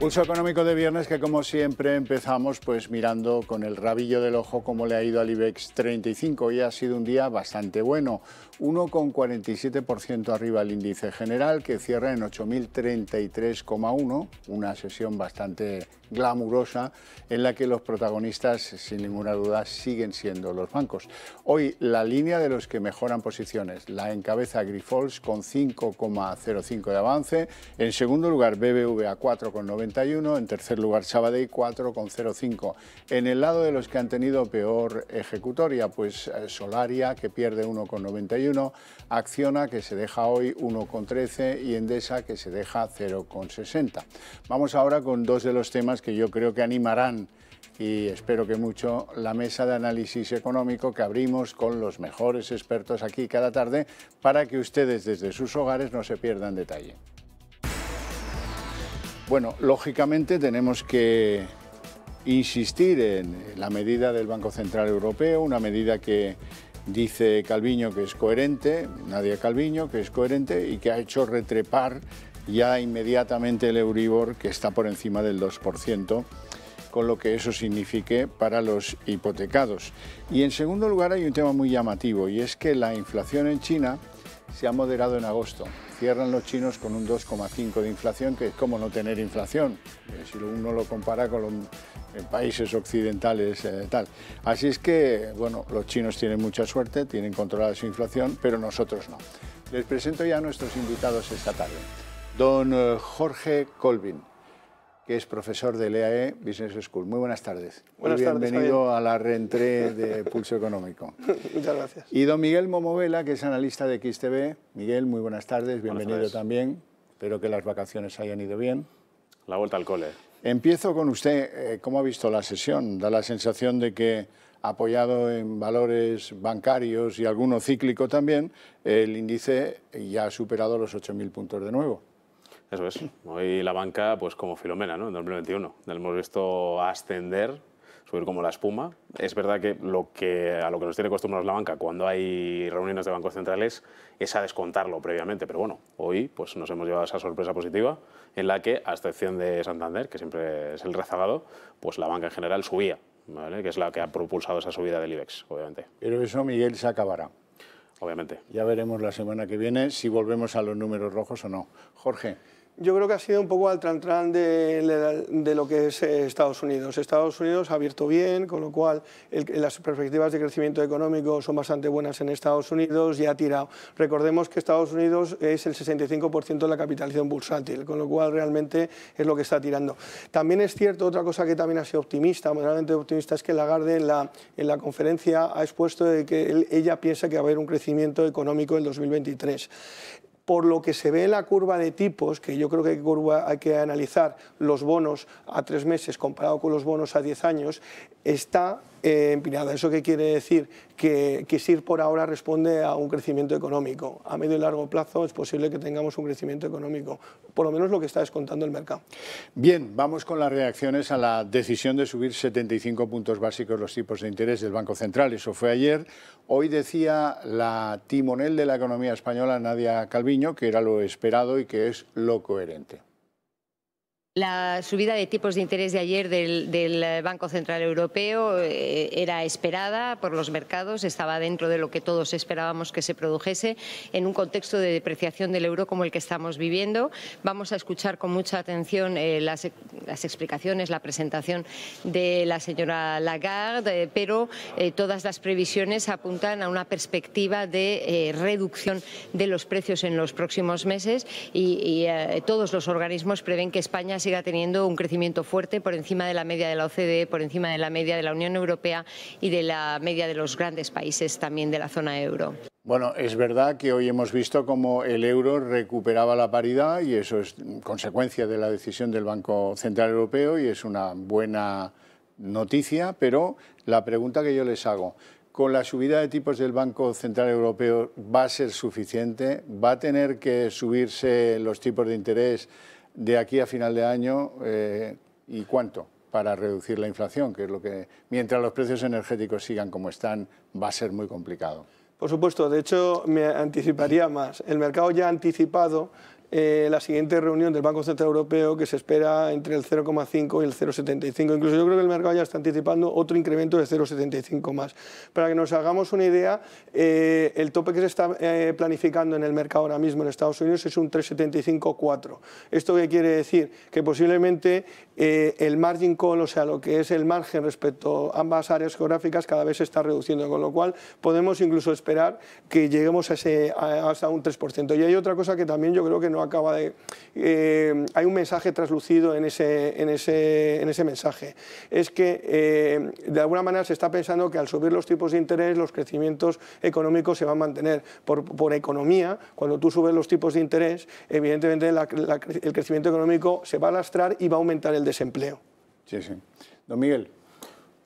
Pulso económico de viernes que como siempre empezamos pues mirando con el rabillo del ojo cómo le ha ido al IBEX 35. y ha sido un día bastante bueno, 1,47% arriba el índice general que cierra en 8.033,1, una sesión bastante glamurosa en la que los protagonistas sin ninguna duda siguen siendo los bancos. Hoy la línea de los que mejoran posiciones la encabeza Grifols con 5,05 de avance, en segundo lugar BBVA 4,90 en tercer lugar Sabadell 4,05. En el lado de los que han tenido peor ejecutoria, pues eh, Solaria que pierde 1,91, Acciona que se deja hoy 1,13 y Endesa que se deja 0,60. Vamos ahora con dos de los temas que yo creo que animarán y espero que mucho la mesa de análisis económico que abrimos con los mejores expertos aquí cada tarde para que ustedes desde sus hogares no se pierdan detalle. Bueno, lógicamente tenemos que insistir en la medida del Banco Central Europeo, una medida que dice Calviño que es coherente, Nadia Calviño que es coherente y que ha hecho retrepar ya inmediatamente el Euribor que está por encima del 2%, con lo que eso signifique para los hipotecados. Y en segundo lugar hay un tema muy llamativo y es que la inflación en China se ha moderado en agosto. Cierran los chinos con un 2,5 de inflación, que es como no tener inflación, eh, si uno lo compara con los eh, países occidentales eh, tal. Así es que, bueno, los chinos tienen mucha suerte, tienen controlada su inflación, pero nosotros no. Les presento ya a nuestros invitados esta tarde. Don Jorge Colvin, que es profesor del EAE e Business School. Muy buenas tardes. Buenas bienvenido a la reentré de Pulso Económico. Muchas gracias. Y don Miguel Momovela, que es analista de XTV. Miguel, muy buenas tardes, bienvenido también. Espero que las vacaciones hayan ido bien. La vuelta al cole. Empiezo con usted. Eh, ¿Cómo ha visto la sesión? Da la sensación de que, apoyado en valores bancarios y alguno cíclico también, el índice ya ha superado los 8.000 puntos de nuevo. Eso es. Hoy la banca, pues como Filomena, ¿no? En 2021. La hemos visto ascender, subir como la espuma. Es verdad que, lo que a lo que nos tiene acostumbrados la banca cuando hay reuniones de bancos centrales es a descontarlo previamente. Pero bueno, hoy pues nos hemos llevado esa sorpresa positiva en la que, a excepción de Santander, que siempre es el rezagado, pues la banca en general subía, ¿vale? que es la que ha propulsado esa subida del IBEX, obviamente. Pero eso, Miguel, se acabará obviamente. Ya veremos la semana que viene si volvemos a los números rojos o no. Jorge yo creo que ha sido un poco al trantrán de, lo que es eh, Estados Unidos. Estados Unidos ha abierto bien, con lo cual las perspectivas de crecimiento económico son bastante buenas en Estados Unidos y ha tirado. Recordemos que Estados Unidos es el 65% de la capitalización bursátil, con lo cual realmente es lo que está tirando. También es cierto, otra cosa que también ha sido optimista, moderadamente optimista, es que Lagarde en la, en la conferencia ha expuesto de que ella piensa que va a haber un crecimiento económico en 2023 por lo que se ve en la curva de tipos, que yo creo que hay, hay que analizar los bonos a tres meses comparado con los bonos a diez años, está empinada. ¿Eso qué quiere decir? Que, que SIR por ahora responde a un crecimiento económico. A medio y largo plazo es posible que tengamos un crecimiento económico, por lo menos lo que está descontando el mercado. Bien, vamos con las reacciones a la decisión de subir 75 puntos básicos los tipos de interés del Banco Central. Eso fue ayer. Hoy decía la timonel de la economía española, Nadia Calviño, que era lo esperado y que es lo coherente. La subida de tipos de interés de ayer del, Banco Central Europeo eh, era esperada por los mercados, estaba dentro de lo que todos esperábamos que se produjese en un contexto de depreciación del euro como el que estamos viviendo. Vamos a escuchar con mucha atención eh, las, explicaciones, la presentación de la señora Lagarde, eh, pero todas las previsiones apuntan a una perspectiva de reducción de los precios en los próximos meses y todos los organismos prevén que España se siga teniendo un crecimiento fuerte por encima de la media de la OCDE, por encima de la media de la Unión Europea y de la media de los grandes países también de la zona euro. Bueno, es verdad que hoy hemos visto cómo el euro recuperaba la paridad y eso es consecuencia de la decisión del Banco Central Europeo y es una buena noticia, pero la pregunta que yo les hago, ¿con la subida de tipos del Banco Central Europeo va a ser suficiente? ¿Va a tener que subirse los tipos de interés de aquí a final de año eh, y cuánto para reducir la inflación, que es lo que, mientras los precios energéticos sigan como están, va a ser muy complicado. Por supuesto, de hecho me anticiparía más. El mercado ya ha anticipado eh, la siguiente reunión del Banco Central Europeo que se espera entre el 0,5 y el 0,75. Incluso yo creo que el mercado ya está anticipando otro incremento de 0,75 más. Para que nos hagamos una idea, eh, el tope que se está eh, planificando en el mercado ahora mismo en Estados Unidos es un 3,75,4. ¿Esto qué quiere decir? Que posiblemente el margin call, o sea, lo que es el margen respecto a ambas áreas geográficas, cada vez se está reduciendo, con lo cual podemos incluso esperar que lleguemos a ese, a, hasta un 3%. Y hay otra cosa que también yo creo que no acaba de... Eh, hay un mensaje traslucido en ese, en ese, en ese mensaje. Es que eh, de alguna manera se está pensando que al subir los tipos de interés los crecimientos económicos se van a mantener. Por, economía, cuando tú subes los tipos de interés, evidentemente el crecimiento económico se va a lastrar y va a aumentar el desempleo. Sí, sí. Don Miguel.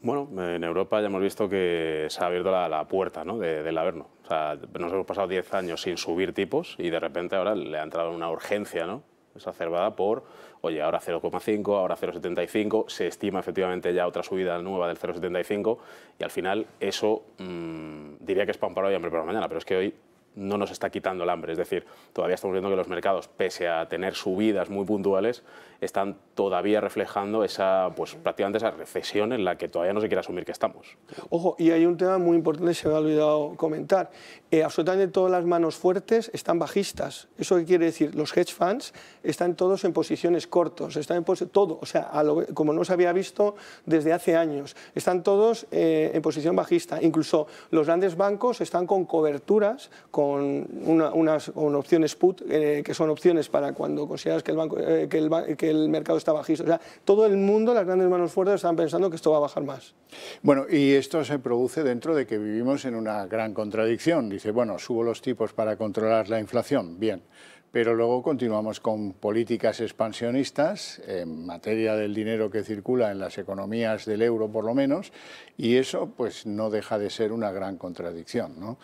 Bueno, en Europa ya hemos visto que se ha abierto la, puerta ¿no? del Averno. O sea, nos hemos pasado 10 años sin subir tipos y de repente ahora le ha entrado una urgencia, ¿no? exacerbada por, oye, ahora 0,5, ahora 0,75, se estima efectivamente ya otra subida nueva del 0,75 y al final eso mm, diría que es pan para hoy, hambre para mañana, pero es que hoy no nos está quitando el hambre, es decir, todavía estamos viendo que los mercados, pese a tener subidas muy puntuales, están todavía reflejando esa, pues, prácticamente esa recesión en la que todavía no se quiere asumir que estamos. Ojo, y hay un tema muy importante que se me ha olvidado comentar. Eh, absolutamente todas las manos fuertes están bajistas. ¿Eso qué quiere decir? Los hedge funds están todos en posiciones cortos, están en todo, o sea, como no se había visto desde hace años. Están todos eh, en posición bajista. Incluso los grandes bancos están con coberturas, con, unas, opciones put, eh, que son opciones para cuando consideras que el, banco, que el el mercado está bajista. O sea, todo el mundo, las grandes manos fuertes, están pensando que esto va a bajar más. Bueno, y esto se produce dentro de que vivimos en una gran contradicción. Dice, bueno, subo los tipos para controlar la inflación, bien, pero luego continuamos con políticas expansionistas en materia del dinero que circula en las economías del euro por lo menos, y eso pues no deja de ser una gran contradicción. ¿no?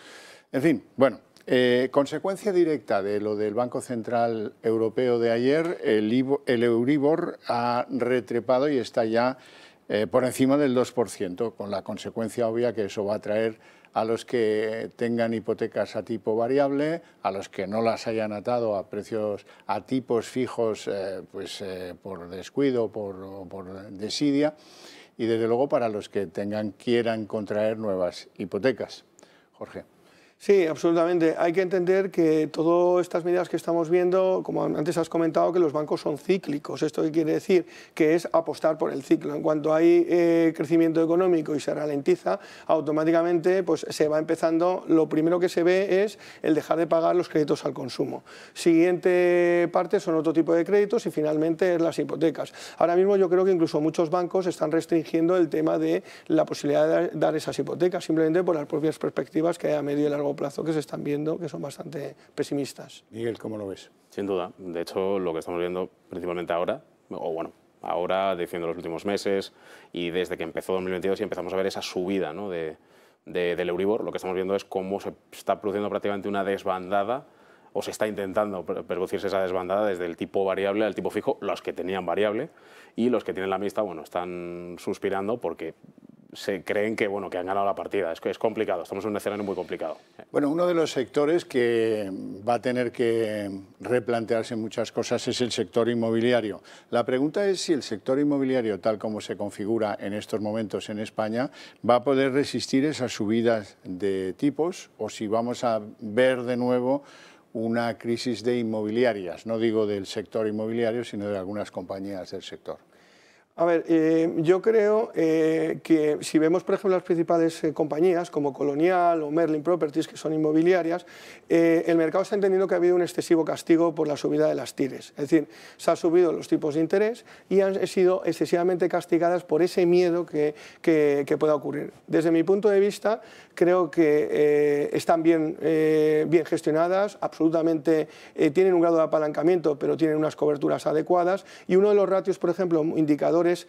En fin, bueno, eh, consecuencia directa de lo del Banco Central Europeo de ayer, el, Euribor ha retrepado y está ya eh, por encima del 2%, con la consecuencia obvia que eso va a traer a los que tengan hipotecas a tipo variable, a los que no las hayan atado a precios, a tipos fijos, eh, pues por descuido, o por, desidia, y desde luego para los que tengan, quieran contraer nuevas hipotecas. Jorge. Sí, absolutamente. Hay que entender que todas estas medidas que estamos viendo, como antes has comentado, que los bancos son cíclicos. Esto quiere decir que es apostar por el ciclo. En cuanto hay eh, crecimiento económico y se ralentiza, automáticamente pues, se va empezando. Lo primero que se ve es el dejar de pagar los créditos al consumo. Siguiente parte son otro tipo de créditos y finalmente las hipotecas. Ahora mismo yo creo que incluso muchos bancos están restringiendo el tema de la posibilidad de dar esas hipotecas, simplemente por las propias perspectivas que hay a medio y largo plazo que se están viendo, que son bastante pesimistas. Miguel, ¿cómo lo ves? Sin duda. De hecho, lo que estamos viendo principalmente ahora, o bueno, ahora, diciendo los últimos meses, y desde que empezó 2022 y empezamos a ver esa subida ¿no? de, del Euribor, lo que estamos viendo es cómo se está produciendo prácticamente una desbandada o se está intentando producirse esa desbandada desde el tipo variable al tipo fijo, los que tenían variable y los que tienen la mixta, bueno, están suspirando porque se creen que, bueno, que han ganado la partida. Es, es complicado, estamos en un escenario muy complicado. Bueno, uno de los sectores que va a tener que replantearse muchas cosas es el sector inmobiliario. La pregunta es si el sector inmobiliario, tal como se configura en estos momentos en España, va a poder resistir esas subidas de tipos o si vamos a ver de nuevo una crisis de inmobiliarias, no digo del sector inmobiliario, sino de algunas compañías del sector. A ver, eh, yo creo eh, que si vemos, por ejemplo, las principales eh, compañías como Colonial o Merlin Properties, que son inmobiliarias, el mercado está entendiendo que ha habido un excesivo castigo por la subida de las tires. Es decir, se han subido los tipos de interés y han sido excesivamente castigadas por ese miedo que, que pueda ocurrir. Desde mi punto de vista, creo que eh, están bien, eh, bien gestionadas, absolutamente eh, tienen un grado de apalancamiento, pero tienen unas coberturas adecuadas. Y uno de los ratios, por ejemplo, indicadores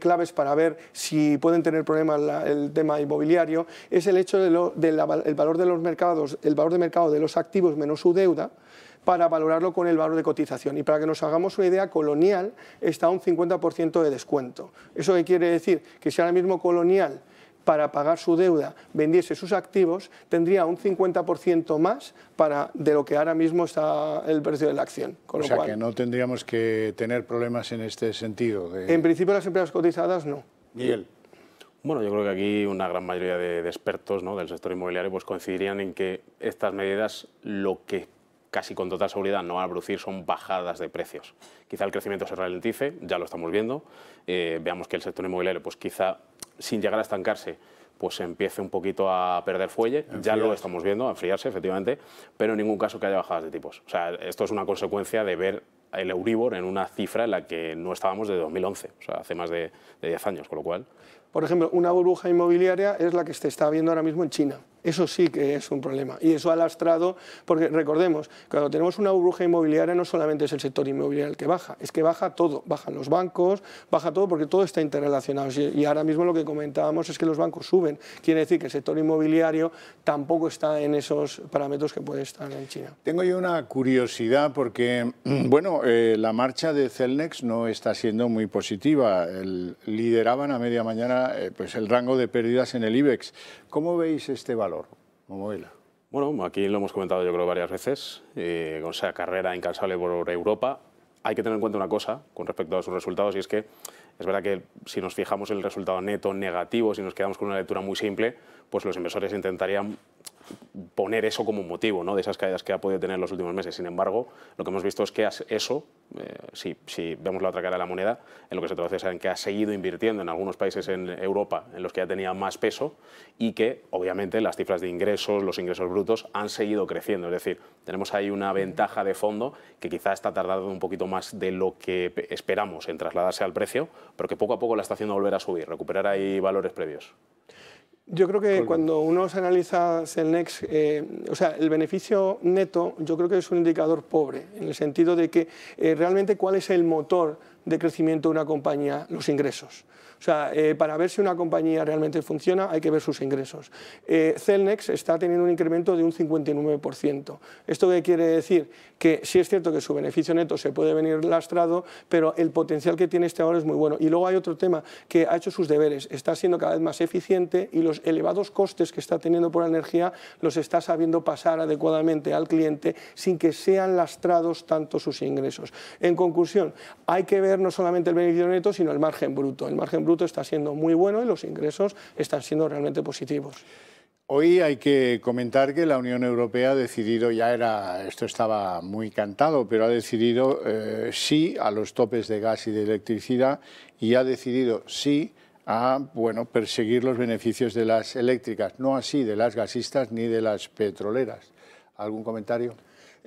claves para ver si pueden tener problemas el tema inmobiliario, es el hecho del valor de los mercados, el valor de mercado de los activos menos su deuda para valorarlo con el valor de cotización. Y para que nos hagamos una idea, Colonial está a un 50% de descuento. ¿Eso qué quiere decir? Que si ahora mismo Colonial para pagar su deuda vendiese sus activos, tendría un 50% más para, de lo que ahora mismo está el precio de la acción. o sea que no tendríamos que tener problemas en este sentido. En principio las empresas cotizadas no. Miguel. Bueno, yo creo que aquí una gran mayoría de, expertos del sector inmobiliario pues coincidirían en que estas medidas lo que casi con total seguridad no van a producir son bajadas de precios. Quizá el crecimiento se ralentice, ya lo estamos viendo, eh, veamos que el sector inmobiliario pues quizá sin llegar a estancarse, pues empiece un poquito a perder fuelle, ya lo estamos viendo, a enfriarse efectivamente, pero en ningún caso que haya bajadas de tipos. O sea, esto es una consecuencia de ver el Euribor en una cifra en la que no estábamos de 2011, o sea, hace más de, de 10 años, con lo cual... Por ejemplo, una burbuja inmobiliaria es la que se está viendo ahora mismo en China. Eso sí que es un problema y eso ha lastrado, porque recordemos, cuando tenemos una burbuja inmobiliaria no solamente es el sector inmobiliario el que baja, es que baja todo, bajan los bancos, baja todo porque todo está interrelacionado y ahora mismo lo que comentábamos es que los bancos suben, quiere decir que el sector inmobiliario tampoco está en esos parámetros que puede estar en China. Tengo yo una curiosidad porque, bueno, eh, la marcha de Celnex no está siendo muy positiva, el, lideraban a media mañana eh, pues el rango de pérdidas en el IBEX. ¿Cómo veis este valor? valor, Bueno, aquí lo hemos comentado yo creo varias veces, con eh, esa carrera incansable por Europa, hay que tener en cuenta una cosa con respecto a sus resultados y es que es verdad que si nos fijamos en el resultado neto negativo, si nos quedamos con una lectura muy simple, pues los inversores intentarían poner eso como motivo de esas caídas que ha podido tener los últimos meses. Sin embargo, lo que hemos visto es que eso, eh, si, vemos la otra cara de la moneda, en lo que se traduce en que ha seguido invirtiendo en algunos países en Europa en los que ya tenía más peso y que, obviamente, las cifras de ingresos, los ingresos brutos, han seguido creciendo. Es decir, tenemos ahí una ventaja de fondo que quizá está tardando un poquito más de lo que esperamos en trasladarse al precio, pero que poco a poco la está haciendo volver a subir, recuperar ahí valores previos. Yo creo que cuando uno analiza Celnex, eh, o sea, el beneficio neto yo creo que es un indicador pobre, en el sentido de que eh, realmente cuál es el motor de crecimiento de una compañía, los ingresos. O sea, eh, para ver si una compañía realmente funciona hay que ver sus ingresos. Eh, Celnex está teniendo un incremento de un 59%. ¿Esto qué quiere decir? Que sí es cierto que su beneficio neto se puede venir lastrado, pero el potencial que tiene este ahora es muy bueno. Y luego hay otro tema que ha hecho sus deberes, está siendo cada vez más eficiente y los elevados costes que está teniendo por la energía los está sabiendo pasar adecuadamente al cliente sin que sean lastrados tanto sus ingresos. En conclusión, hay que ver no solamente el beneficio neto, sino el margen bruto. El margen bruto está siendo muy bueno y los ingresos están siendo realmente positivos. Hoy hay que comentar que la Unión Europea ha decidido, ya era, esto estaba muy cantado, pero ha decidido eh, sí a los topes de gas y de electricidad y ha decidido sí a bueno, perseguir los beneficios de las eléctricas, no así de las gasistas ni de las petroleras. ¿Algún comentario?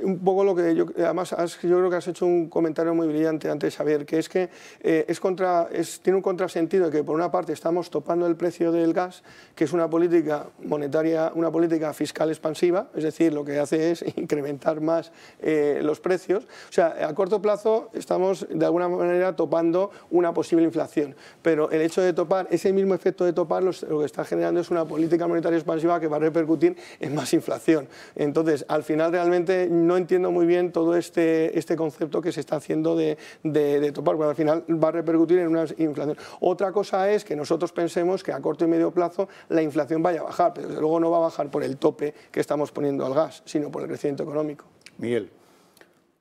un poco lo que yo, además yo creo que has hecho un comentario muy brillante antes, Javier, que es que eh, es contra, es, tiene un contrasentido que por una parte estamos topando el precio del gas, que es una política monetaria, una política fiscal expansiva, es decir, lo que hace es incrementar más eh, los precios. O sea, a corto plazo estamos de alguna manera topando una posible inflación, pero el hecho de topar, ese mismo efecto de topar, lo que está generando es una política monetaria expansiva que va a repercutir en más inflación. Entonces, al final realmente no entiendo muy bien todo este, este concepto que se está haciendo de, topar, porque al final va a repercutir en una inflación. Otra cosa es que nosotros pensemos que a corto y medio plazo la inflación vaya a bajar, pero desde luego no va a bajar por el tope que estamos poniendo al gas, sino por el crecimiento económico. Miguel.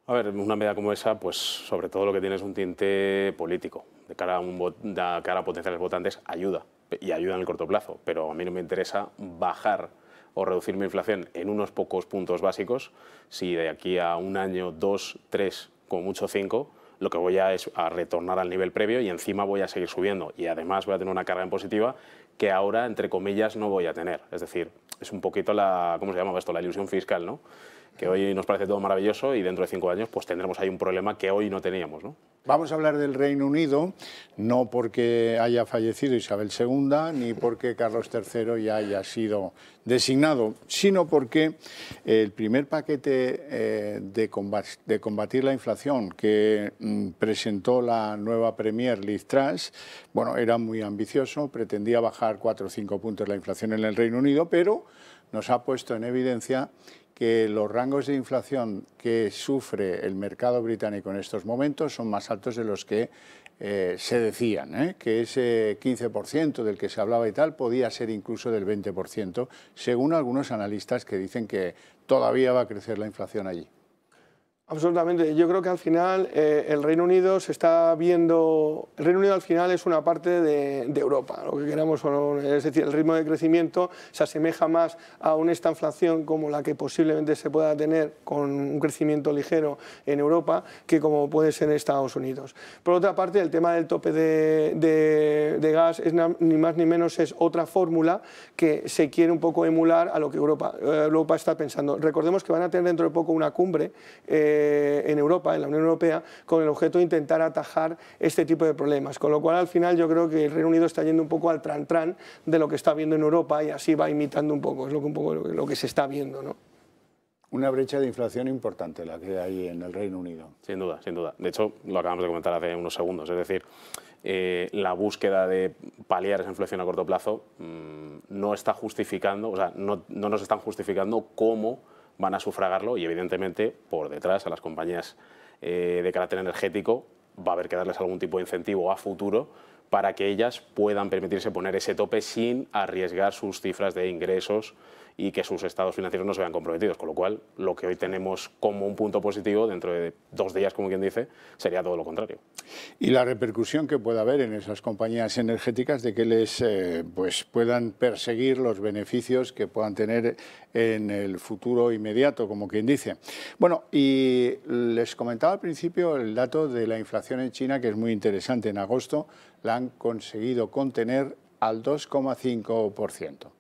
A ver, una medida como esa, pues sobre todo lo que tiene es un tinte político. De cara un de cara a potenciales votantes, ayuda. Y ayuda en el corto plazo. Pero a mí no me interesa bajar o reducir mi inflación en unos pocos puntos básicos, si de aquí a un año, dos, tres, como mucho cinco, lo que voy a es a retornar al nivel previo y encima voy a seguir subiendo y además voy a tener una carga impositiva positiva que ahora, entre comillas, no voy a tener. Es decir, es un poquito la, ¿cómo se llama esto? La ilusión fiscal, ¿no? que hoy nos parece todo maravilloso y dentro de cinco años pues tendremos ahí un problema que hoy no teníamos. ¿no? Vamos a hablar del Reino Unido, no porque haya fallecido Isabel II ni porque Carlos III ya haya sido designado, sino porque el primer paquete eh, de, combatir la inflación que mm, presentó la nueva Premier Liz Truss, bueno, era muy ambicioso, pretendía bajar cuatro o cinco puntos la inflación en el Reino Unido, pero nos ha puesto en evidencia que los rangos de inflación que sufre el mercado británico en estos momentos son más altos de los que eh, se decían, ¿eh? que ese 15% del que se hablaba y tal podía ser incluso del 20%, según algunos analistas que dicen que todavía va a crecer la inflación allí. Absolutamente. Yo creo que al final eh, el Reino Unido se está viendo. El Reino Unido al final es una parte de, Europa, lo que queramos o no. Es decir, el ritmo de crecimiento se asemeja más a una estanflación como la que posiblemente se pueda tener con un crecimiento ligero en Europa que como puede ser en Estados Unidos. Por otra parte, el tema del tope de, gas es ni más ni menos es otra fórmula que se quiere un poco emular a lo que Europa, eh, Europa está pensando. Recordemos que van a tener dentro de poco una cumbre. Eh, eh, en Europa, en la Unión Europea, con el objeto de intentar atajar este tipo de problemas. Con lo cual, al final, yo creo que el Reino Unido está yendo un poco al tran de lo que está viendo en Europa y así va imitando un poco, es lo que, un poco lo que se está viendo. ¿no? Una brecha de inflación importante la que hay en el Reino Unido. Sin duda, sin duda. De hecho, lo acabamos de comentar hace unos segundos. Es decir, eh, la búsqueda de paliar esa inflación a corto plazo mm, no está justificando, o sea, no, no nos están justificando cómo van a sufragarlo y evidentemente por detrás a las compañías eh, de carácter energético va a haber que darles algún tipo de incentivo a futuro para que ellas puedan permitirse poner ese tope sin arriesgar sus cifras de ingresos y que sus estados financieros no se vean comprometidos. Con lo cual, lo que hoy tenemos como un punto positivo, dentro de dos días, como quien dice, sería todo lo contrario. ¿Y la repercusión que pueda haber en esas compañías energéticas de que les eh, pues puedan perseguir los beneficios que puedan tener en el futuro inmediato, como quien dice? Bueno, y les comentaba al principio el dato de la inflación en China, que es muy interesante. En agosto la han conseguido contener al 2,5%.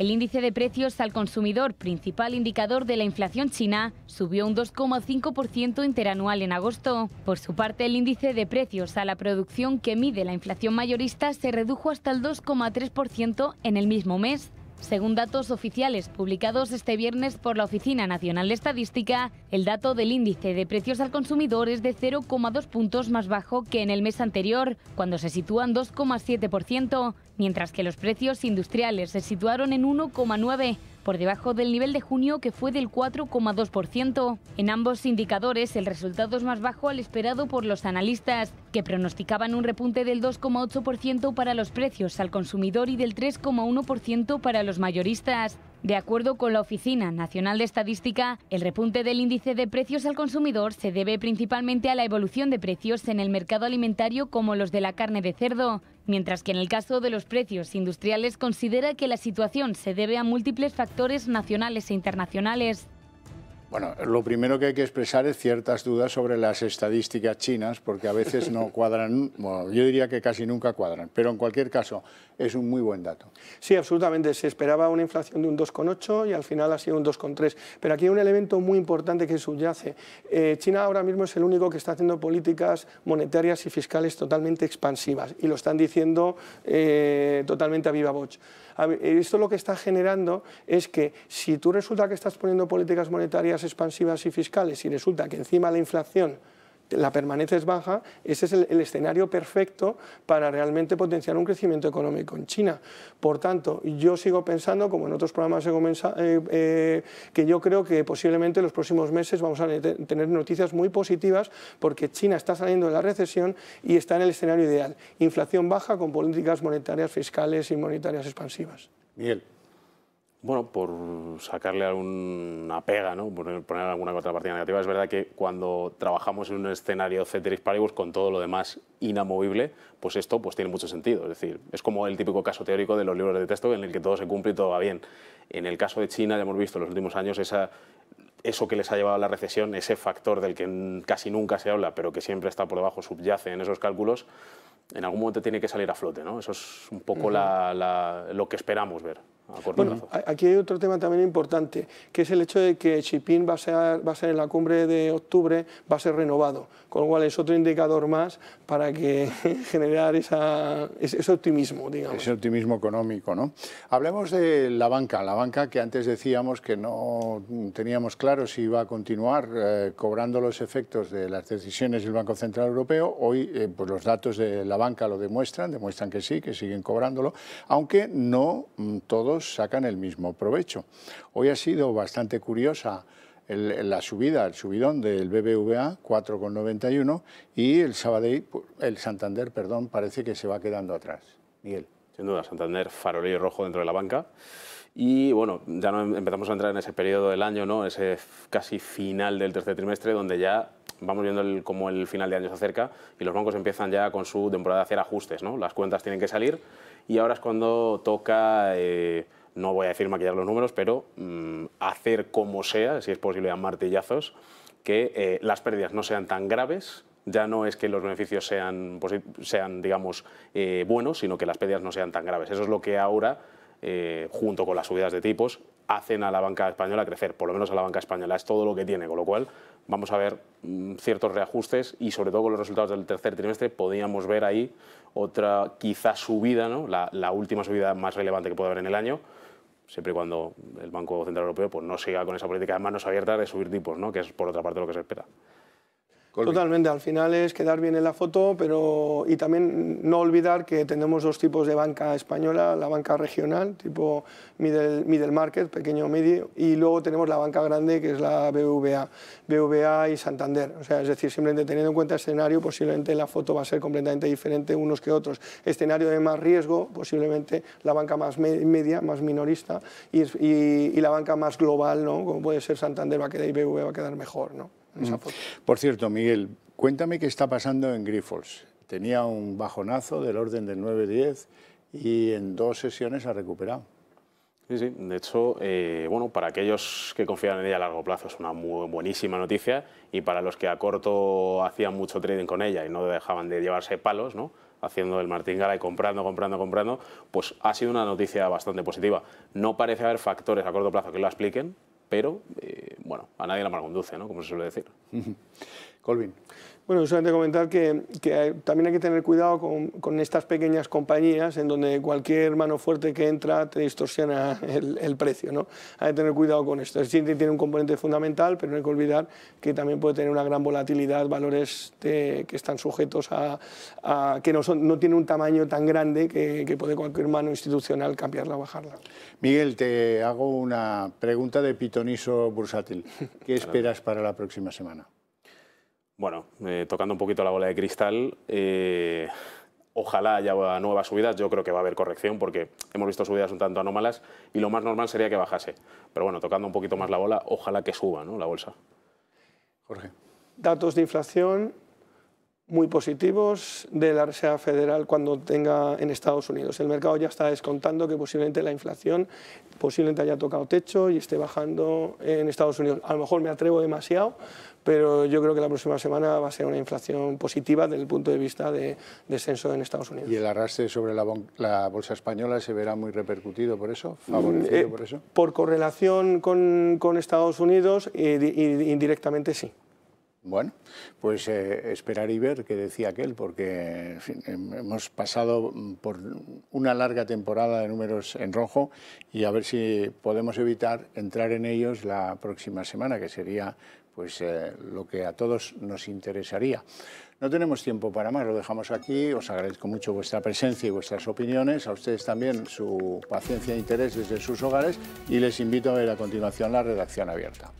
El índice de precios al consumidor, principal indicador de la inflación china, subió un 2,5% interanual en agosto. Por su parte, el índice de precios a la producción que mide la inflación mayorista se redujo hasta el 2,3% en el mismo mes. Según datos oficiales publicados este viernes por la Oficina Nacional de Estadística, el dato del índice de precios al consumidor es de 0,2 puntos más bajo que en el mes anterior, cuando se sitúan 2,7%, mientras que los precios industriales se situaron en 1,9% por debajo del nivel de junio que fue del 4,2%. En ambos indicadores el resultado es más bajo al esperado por los analistas, que pronosticaban un repunte del 2,8% para los precios al consumidor y del 3,1% para los mayoristas. De acuerdo con la Oficina Nacional de Estadística, el repunte del índice de precios al consumidor se debe principalmente a la evolución de precios en el mercado alimentario como los de la carne de cerdo, mientras que en el caso de los precios industriales considera que la situación se debe a múltiples factores nacionales e internacionales. Bueno, lo primero que hay que expresar es ciertas dudas sobre las estadísticas chinas, porque a veces no cuadran, bueno, yo diría que casi nunca cuadran, pero en cualquier caso, es un muy buen dato. Sí, absolutamente. Se esperaba una inflación de un 2,8 y al final ha sido un 2,3. Pero aquí hay un elemento muy importante que subyace. Eh, China ahora mismo es el único que está haciendo políticas monetarias y fiscales totalmente expansivas y lo están diciendo eh, totalmente a viva voz. Esto lo que está generando es que si tú resulta que estás poniendo políticas monetarias expansivas y fiscales y resulta que encima la inflación la permanencia es baja, ese es el, escenario perfecto para realmente potenciar un crecimiento económico en China. Por tanto, yo sigo pensando, como en otros programas eh, eh, que yo creo que posiblemente en los próximos meses vamos a tener noticias muy positivas porque China está saliendo de la recesión y está en el escenario ideal. Inflación baja con políticas monetarias, fiscales y monetarias expansivas. Miguel. Bueno, por sacarle alguna pega, Por poner alguna contrapartida negativa. Es verdad que cuando trabajamos en un escenario Ceteris Paribus con todo lo demás inamovible, pues esto pues tiene mucho sentido. Es decir, es como el típico caso teórico de los libros de texto en el que todo se cumple y todo va bien. En el caso de China, ya hemos visto en los últimos años esa, eso que les ha llevado a la recesión, ese factor del que casi nunca se habla, pero que siempre está por debajo, subyace en esos cálculos, en algún momento tiene que salir a flote. Eso es un poco lo que esperamos ver bueno, Aquí hay otro tema también importante, que es el hecho de que Chipín va a, ser, en la cumbre de octubre, va a ser renovado, con lo cual es otro indicador más para que generar ese optimismo, digamos. Ese optimismo económico, ¿no? Hablemos de la banca, la banca que antes decíamos que no teníamos claro si iba a continuar eh, cobrando los efectos de las decisiones del Banco Central Europeo, hoy eh, pues los datos de la banca lo demuestran, demuestran que sí, que siguen cobrándolo, aunque no mm, todos sacan el mismo provecho. Hoy ha sido bastante curiosa la subida, el subidón del BBVA, 4,91, y el sábado el Santander, perdón, parece que se va quedando atrás. Miguel. Sin duda, Santander, farolillo rojo dentro de la banca. Y bueno, ya no em, empezamos a entrar en ese periodo del año, ¿no? ese casi final del tercer trimestre, donde ya vamos viendo cómo el final de año se acerca y los bancos empiezan ya con su temporada de hacer ajustes. ¿no? Las cuentas tienen que salir y ahora es cuando toca, eh, no voy a decir maquillar los números, pero mm, hacer como sea, si es posible a martillazos, que eh, las pérdidas no sean tan graves, ya no es que los beneficios sean, sean digamos, eh, buenos, sino que las pérdidas no sean tan graves. Eso es lo que ahora, junto con las subidas de tipos, hacen a la banca española crecer, por lo menos a la banca española, es todo lo que tiene, con lo cual vamos a ver mm, ciertos reajustes y sobre todo con los resultados del tercer trimestre podríamos ver ahí otra quizás subida, ¿no? la, última subida más relevante que pueda haber en el año, siempre y cuando el Banco Central Europeo pues, no siga con esa política de manos abiertas de subir tipos, ¿no? que es por otra parte lo que se espera. Totalmente, al final es quedar bien en la foto, pero y también no olvidar que tenemos dos tipos de banca española, la banca regional, tipo middle, market, pequeño medio, y luego tenemos la banca grande, que es la BVA, BVA y Santander. O sea, es decir, simplemente teniendo en cuenta el escenario, posiblemente la foto va a ser completamente diferente unos que otros. Escenario de más riesgo, posiblemente la banca más media, más minorista, y, la banca más global, ¿no? como puede ser Santander, va a quedar y BVA va a quedar mejor. ¿no? Mm. Por cierto, Miguel, cuéntame qué está pasando en Grifols. Tenía un bajonazo del orden del 9-10 y en dos sesiones ha recuperado. Sí, sí. De hecho, eh, bueno, para aquellos que confían en ella a largo plazo es una muy buenísima noticia y para los que a corto hacían mucho trading con ella y no dejaban de llevarse palos, ¿no? haciendo el martingala y comprando, comprando, comprando, pues ha sido una noticia bastante positiva. No parece haber factores a corto plazo que lo expliquen, pero eh, bueno, a nadie la conduce, ¿no? Como se suele decir. Colvin. Bueno, solamente comentar que, que, también hay que tener cuidado con, estas pequeñas compañías en donde cualquier mano fuerte que entra te distorsiona el, precio. ¿no? Hay que tener cuidado con esto. El tiene un componente fundamental, pero no hay que olvidar que también puede tener una gran volatilidad, valores que están sujetos a, que no, son, no tiene un tamaño tan grande que, que puede cualquier mano institucional cambiarla o bajarla. Miguel, te hago una pregunta de pitoniso bursátil. ¿Qué esperas para la próxima semana? Bueno, eh, tocando un poquito la bola de cristal, eh, ojalá haya nuevas subidas, yo creo que va a haber corrección porque hemos visto subidas un tanto anómalas y lo más normal sería que bajase. Pero bueno, tocando un poquito más la bola, ojalá que suba ¿no? la bolsa. Jorge. Datos de inflación muy positivos de la Reserva Federal cuando tenga en Estados Unidos. El mercado ya está descontando que posiblemente la inflación posiblemente haya tocado techo y esté bajando en Estados Unidos. A lo mejor me atrevo demasiado, pero yo creo que la próxima semana va a ser una inflación positiva desde el punto de vista de descenso en Estados Unidos. ¿Y el arrastre sobre la, bolsa española se verá muy repercutido por eso? Mm, ¿Favorecido eh, por eso? Por correlación con, Estados Unidos, indirectamente sí. Bueno, pues eh, esperar y ver, qué decía aquel, porque em, hemos pasado mm, por una larga temporada de números en rojo y a ver si podemos evitar entrar en ellos la próxima semana, que sería pues eh, lo que a todos nos interesaría. No tenemos tiempo para más, lo dejamos aquí. Os agradezco mucho vuestra presencia y vuestras opiniones, a ustedes también su paciencia e interés desde sus hogares y les invito a ver a continuación la redacción abierta.